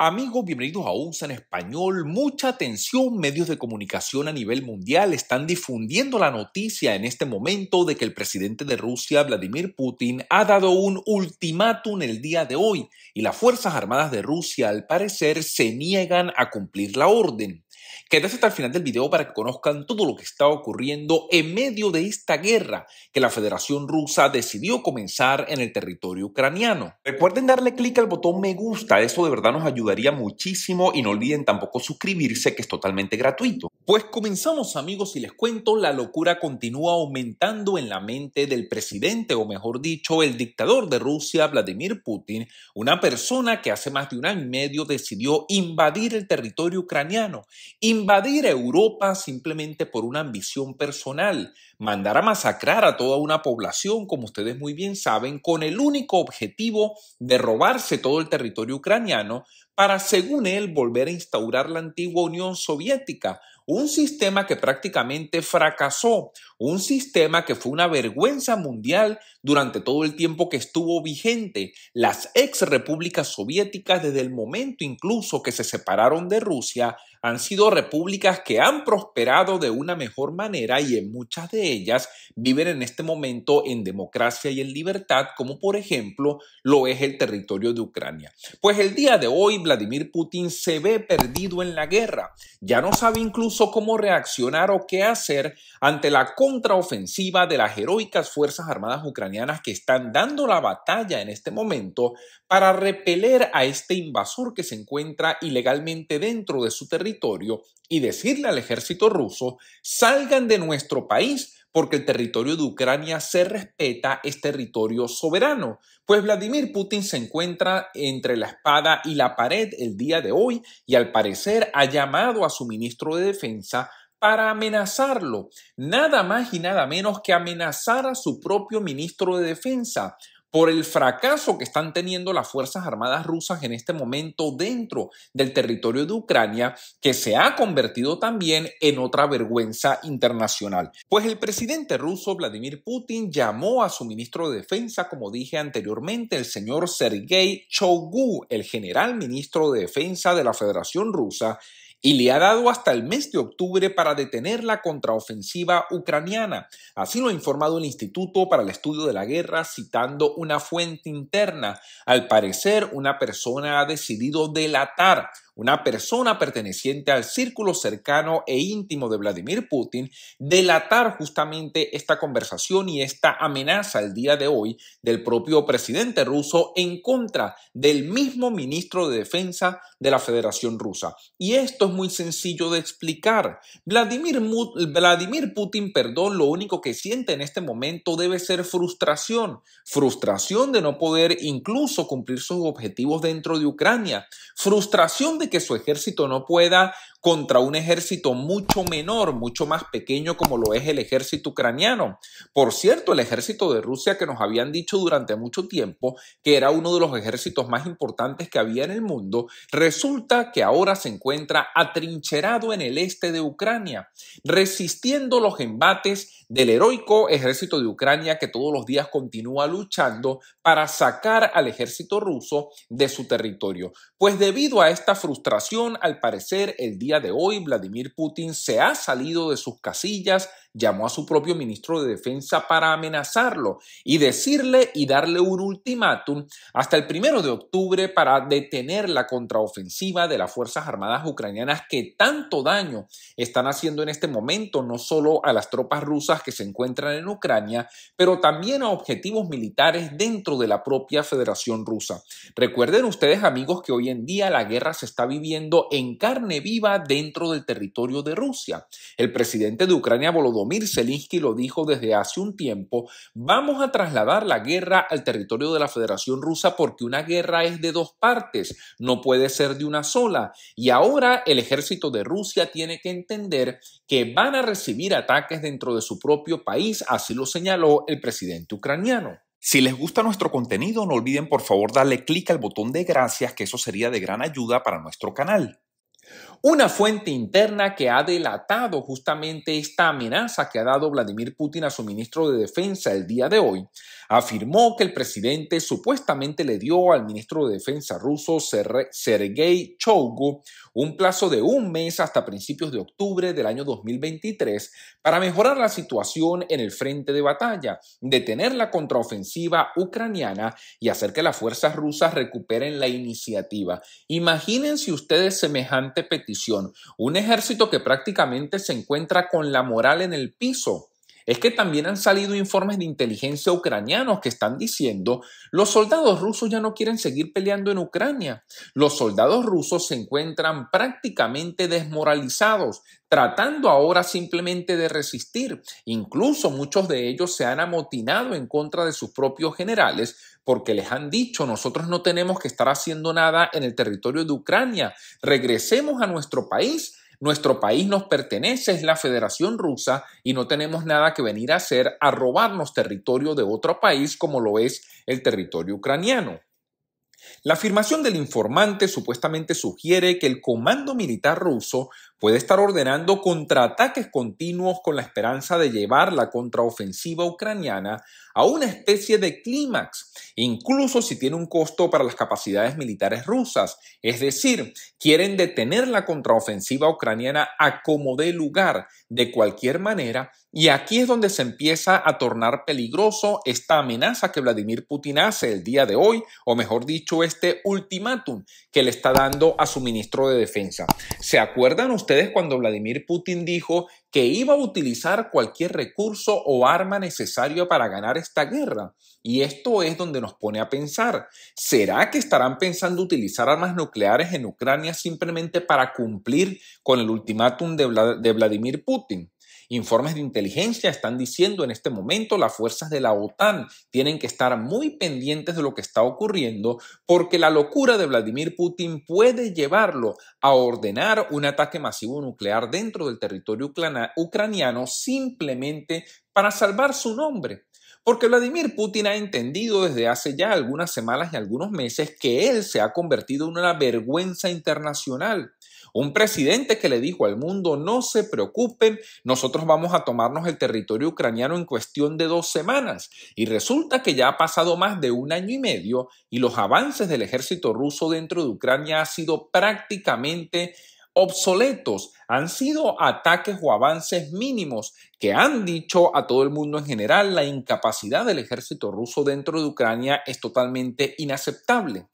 Amigos, bienvenidos a USA en español. Mucha atención, medios de comunicación a nivel mundial están difundiendo la noticia en este momento de que el presidente de Rusia, Vladimir Putin, ha dado un ultimátum el día de hoy y las Fuerzas Armadas de Rusia, al parecer, se niegan a cumplir la orden. Quédate hasta el final del video para que conozcan todo lo que está ocurriendo en medio de esta guerra que la Federación Rusa decidió comenzar en el territorio ucraniano. Recuerden darle clic al botón me gusta, eso de verdad nos ayudaría muchísimo y no olviden tampoco suscribirse que es totalmente gratuito. Pues comenzamos amigos y les cuento, la locura continúa aumentando en la mente del presidente o mejor dicho el dictador de Rusia, Vladimir Putin, una persona que hace más de un año y medio decidió invadir el territorio ucraniano Invadir Europa simplemente por una ambición personal, mandar a masacrar a toda una población, como ustedes muy bien saben, con el único objetivo de robarse todo el territorio ucraniano para, según él, volver a instaurar la antigua Unión Soviética, un sistema que prácticamente fracasó, un sistema que fue una vergüenza mundial durante todo el tiempo que estuvo vigente. Las ex repúblicas soviéticas, desde el momento incluso que se separaron de Rusia, han sido repúblicas que han prosperado de una mejor manera y en muchas de ellas viven en este momento en democracia y en libertad, como por ejemplo lo es el territorio de Ucrania. Pues el día de hoy Vladimir Putin se ve perdido en la guerra, ya no sabe incluso cómo reaccionar o qué hacer ante la contraofensiva de las heroicas Fuerzas Armadas ucranianas que están dando la batalla en este momento para repeler a este invasor que se encuentra ilegalmente dentro de su territorio territorio y decirle al ejército ruso, salgan de nuestro país porque el territorio de Ucrania se respeta, es territorio soberano. Pues Vladimir Putin se encuentra entre la espada y la pared el día de hoy y al parecer ha llamado a su ministro de Defensa para amenazarlo, nada más y nada menos que amenazar a su propio ministro de Defensa por el fracaso que están teniendo las Fuerzas Armadas rusas en este momento dentro del territorio de Ucrania, que se ha convertido también en otra vergüenza internacional. Pues el presidente ruso Vladimir Putin llamó a su ministro de Defensa, como dije anteriormente, el señor Sergei Chogu, el general ministro de Defensa de la Federación Rusa, y le ha dado hasta el mes de octubre para detener la contraofensiva ucraniana. Así lo ha informado el Instituto para el Estudio de la Guerra citando una fuente interna. Al parecer, una persona ha decidido delatar una persona perteneciente al círculo cercano e íntimo de Vladimir Putin, delatar justamente esta conversación y esta amenaza el día de hoy del propio presidente ruso en contra del mismo ministro de Defensa de la Federación Rusa. Y esto es muy sencillo de explicar. Vladimir, Vladimir Putin, perdón, lo único que siente en este momento debe ser frustración, frustración de no poder incluso cumplir sus objetivos dentro de Ucrania, frustración de que su ejército no pueda contra un ejército mucho menor, mucho más pequeño como lo es el ejército ucraniano. Por cierto, el ejército de Rusia que nos habían dicho durante mucho tiempo que era uno de los ejércitos más importantes que había en el mundo, resulta que ahora se encuentra atrincherado en el este de Ucrania, resistiendo los embates del heroico ejército de Ucrania que todos los días continúa luchando para sacar al ejército ruso de su territorio. Pues debido a esta frustración, al parecer, el día de hoy Vladimir Putin se ha salido de sus casillas llamó a su propio ministro de Defensa para amenazarlo y decirle y darle un ultimátum hasta el primero de octubre para detener la contraofensiva de las Fuerzas Armadas ucranianas que tanto daño están haciendo en este momento, no solo a las tropas rusas que se encuentran en Ucrania, pero también a objetivos militares dentro de la propia Federación Rusa. Recuerden ustedes, amigos, que hoy en día la guerra se está viviendo en carne viva dentro del territorio de Rusia. El presidente de Ucrania, Volodymyr Zelensky lo dijo desde hace un tiempo, vamos a trasladar la guerra al territorio de la Federación Rusa porque una guerra es de dos partes, no puede ser de una sola. Y ahora el ejército de Rusia tiene que entender que van a recibir ataques dentro de su propio país, así lo señaló el presidente ucraniano. Si les gusta nuestro contenido, no olviden por favor darle clic al botón de gracias, que eso sería de gran ayuda para nuestro canal. Una fuente interna que ha delatado justamente esta amenaza que ha dado Vladimir Putin a su ministro de Defensa el día de hoy afirmó que el presidente supuestamente le dio al ministro de Defensa ruso Sergei Chougu un plazo de un mes hasta principios de octubre del año 2023 para mejorar la situación en el frente de batalla, detener la contraofensiva ucraniana y hacer que las fuerzas rusas recuperen la iniciativa. Imagínense ustedes semejante petición un ejército que prácticamente se encuentra con la moral en el piso es que también han salido informes de inteligencia ucranianos que están diciendo los soldados rusos ya no quieren seguir peleando en Ucrania. Los soldados rusos se encuentran prácticamente desmoralizados, tratando ahora simplemente de resistir. Incluso muchos de ellos se han amotinado en contra de sus propios generales porque les han dicho nosotros no tenemos que estar haciendo nada en el territorio de Ucrania, regresemos a nuestro país nuestro país nos pertenece, es la Federación Rusa y no tenemos nada que venir a hacer a robarnos territorio de otro país como lo es el territorio ucraniano. La afirmación del informante supuestamente sugiere que el comando militar ruso puede estar ordenando contraataques continuos con la esperanza de llevar la contraofensiva ucraniana a una especie de clímax, incluso si tiene un costo para las capacidades militares rusas. Es decir, quieren detener la contraofensiva ucraniana a como dé lugar, de cualquier manera, y aquí es donde se empieza a tornar peligroso esta amenaza que Vladimir Putin hace el día de hoy, o mejor dicho, este ultimátum que le está dando a su ministro de Defensa. ¿Se acuerdan ustedes? ustedes cuando Vladimir Putin dijo que iba a utilizar cualquier recurso o arma necesario para ganar esta guerra. Y esto es donde nos pone a pensar, ¿será que estarán pensando utilizar armas nucleares en Ucrania simplemente para cumplir con el ultimátum de, Vladimir Putin? Informes de inteligencia están diciendo en este momento las fuerzas de la OTAN tienen que estar muy pendientes de lo que está ocurriendo porque la locura de Vladimir Putin puede llevarlo a ordenar un ataque masivo nuclear dentro del territorio ucraniano simplemente para salvar su nombre. Porque Vladimir Putin ha entendido desde hace ya algunas semanas y algunos meses que él se ha convertido en una vergüenza internacional. Un presidente que le dijo al mundo, no se preocupen, nosotros vamos a tomarnos el territorio ucraniano en cuestión de dos semanas. Y resulta que ya ha pasado más de un año y medio y los avances del ejército ruso dentro de Ucrania han sido prácticamente obsoletos. Han sido ataques o avances mínimos que han dicho a todo el mundo en general la incapacidad del ejército ruso dentro de Ucrania es totalmente inaceptable.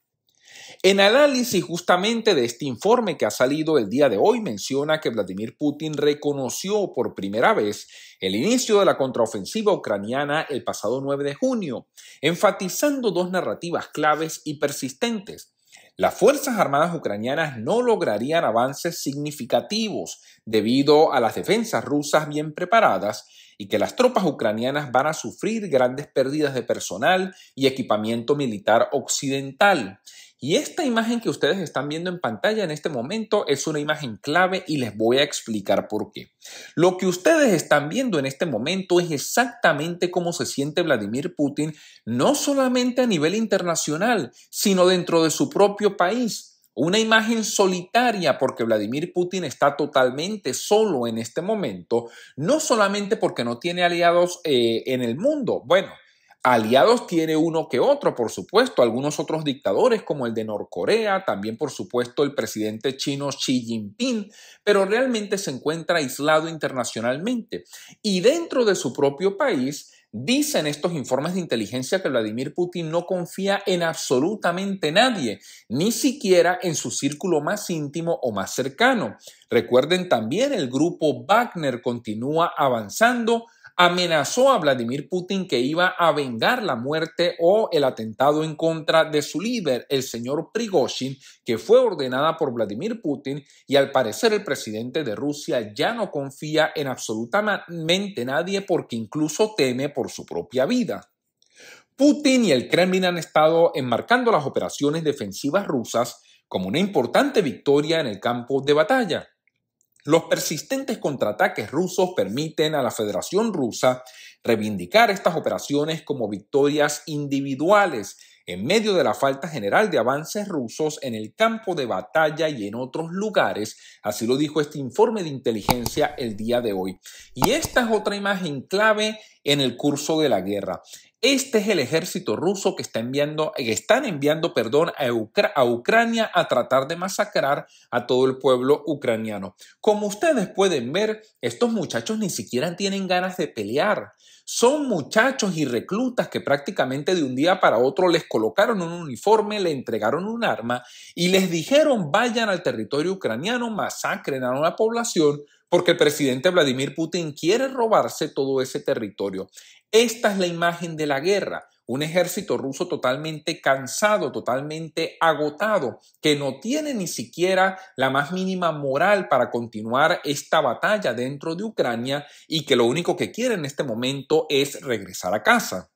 En análisis justamente de este informe que ha salido el día de hoy menciona que Vladimir Putin reconoció por primera vez el inicio de la contraofensiva ucraniana el pasado 9 de junio, enfatizando dos narrativas claves y persistentes. Las Fuerzas Armadas ucranianas no lograrían avances significativos debido a las defensas rusas bien preparadas y que las tropas ucranianas van a sufrir grandes pérdidas de personal y equipamiento militar occidental. Y esta imagen que ustedes están viendo en pantalla en este momento es una imagen clave y les voy a explicar por qué. Lo que ustedes están viendo en este momento es exactamente cómo se siente Vladimir Putin, no solamente a nivel internacional, sino dentro de su propio país una imagen solitaria porque Vladimir Putin está totalmente solo en este momento, no solamente porque no tiene aliados eh, en el mundo, bueno, Aliados tiene uno que otro, por supuesto, algunos otros dictadores como el de Norcorea, también por supuesto el presidente chino Xi Jinping, pero realmente se encuentra aislado internacionalmente. Y dentro de su propio país, Dicen estos informes de inteligencia que Vladimir Putin no confía en absolutamente nadie, ni siquiera en su círculo más íntimo o más cercano. Recuerden también, el grupo Wagner continúa avanzando amenazó a Vladimir Putin que iba a vengar la muerte o el atentado en contra de su líder, el señor Prigozhin, que fue ordenada por Vladimir Putin y al parecer el presidente de Rusia ya no confía en absolutamente nadie porque incluso teme por su propia vida. Putin y el Kremlin han estado enmarcando las operaciones defensivas rusas como una importante victoria en el campo de batalla. Los persistentes contraataques rusos permiten a la Federación Rusa reivindicar estas operaciones como victorias individuales en medio de la falta general de avances rusos en el campo de batalla y en otros lugares, así lo dijo este informe de inteligencia el día de hoy. Y esta es otra imagen clave en el curso de la guerra. Este es el ejército ruso que, está enviando, están enviando perdón, a, a Ucrania a tratar de masacrar a todo el pueblo ucraniano. Como ustedes pueden ver, estos muchachos ni siquiera tienen ganas de pelear. Son muchachos y reclutas que prácticamente de un día para otro les colocaron un uniforme, le entregaron un arma y les dijeron vayan al territorio ucraniano, masacren a la población porque el presidente Vladimir Putin quiere robarse todo ese territorio. Esta es la imagen de la guerra, un ejército ruso totalmente cansado, totalmente agotado, que no tiene ni siquiera la más mínima moral para continuar esta batalla dentro de Ucrania y que lo único que quiere en este momento es regresar a casa.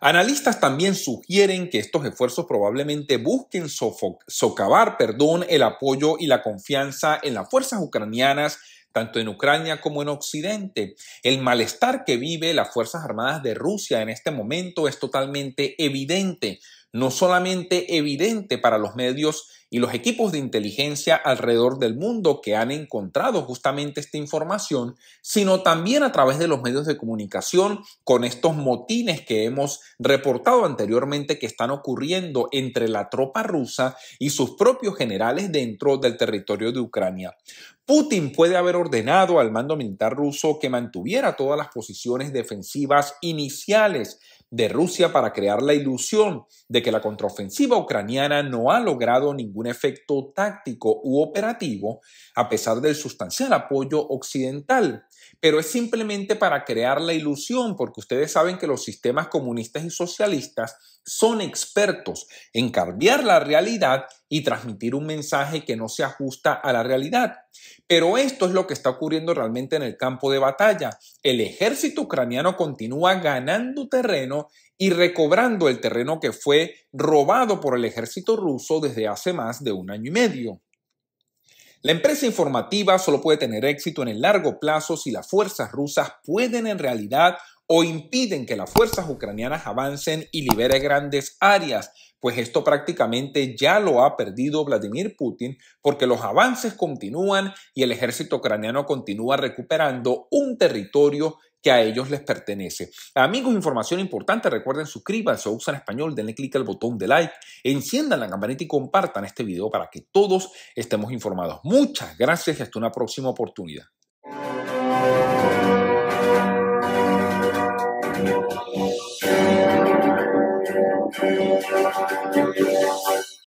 Analistas también sugieren que estos esfuerzos probablemente busquen socavar perdón, el apoyo y la confianza en las fuerzas ucranianas tanto en Ucrania como en Occidente. El malestar que vive las Fuerzas Armadas de Rusia en este momento es totalmente evidente, no solamente evidente para los medios y los equipos de inteligencia alrededor del mundo que han encontrado justamente esta información, sino también a través de los medios de comunicación con estos motines que hemos reportado anteriormente que están ocurriendo entre la tropa rusa y sus propios generales dentro del territorio de Ucrania. Putin puede haber ordenado al mando militar ruso que mantuviera todas las posiciones defensivas iniciales de Rusia para crear la ilusión de que la contraofensiva ucraniana no ha logrado ningún efecto táctico u operativo a pesar del sustancial apoyo occidental. Pero es simplemente para crear la ilusión porque ustedes saben que los sistemas comunistas y socialistas son expertos en cambiar la realidad y transmitir un mensaje que no se ajusta a la realidad. Pero esto es lo que está ocurriendo realmente en el campo de batalla. El ejército ucraniano continúa ganando terreno y recobrando el terreno que fue robado por el ejército ruso desde hace más de un año y medio. La empresa informativa solo puede tener éxito en el largo plazo si las fuerzas rusas pueden en realidad o impiden que las fuerzas ucranianas avancen y libere grandes áreas, pues esto prácticamente ya lo ha perdido Vladimir Putin porque los avances continúan y el ejército ucraniano continúa recuperando un territorio que a ellos les pertenece. Amigos, información importante, recuerden suscríbanse o usan español, denle clic al botón de like, enciendan la campanita y compartan este video para que todos estemos informados. Muchas gracias y hasta una próxima oportunidad.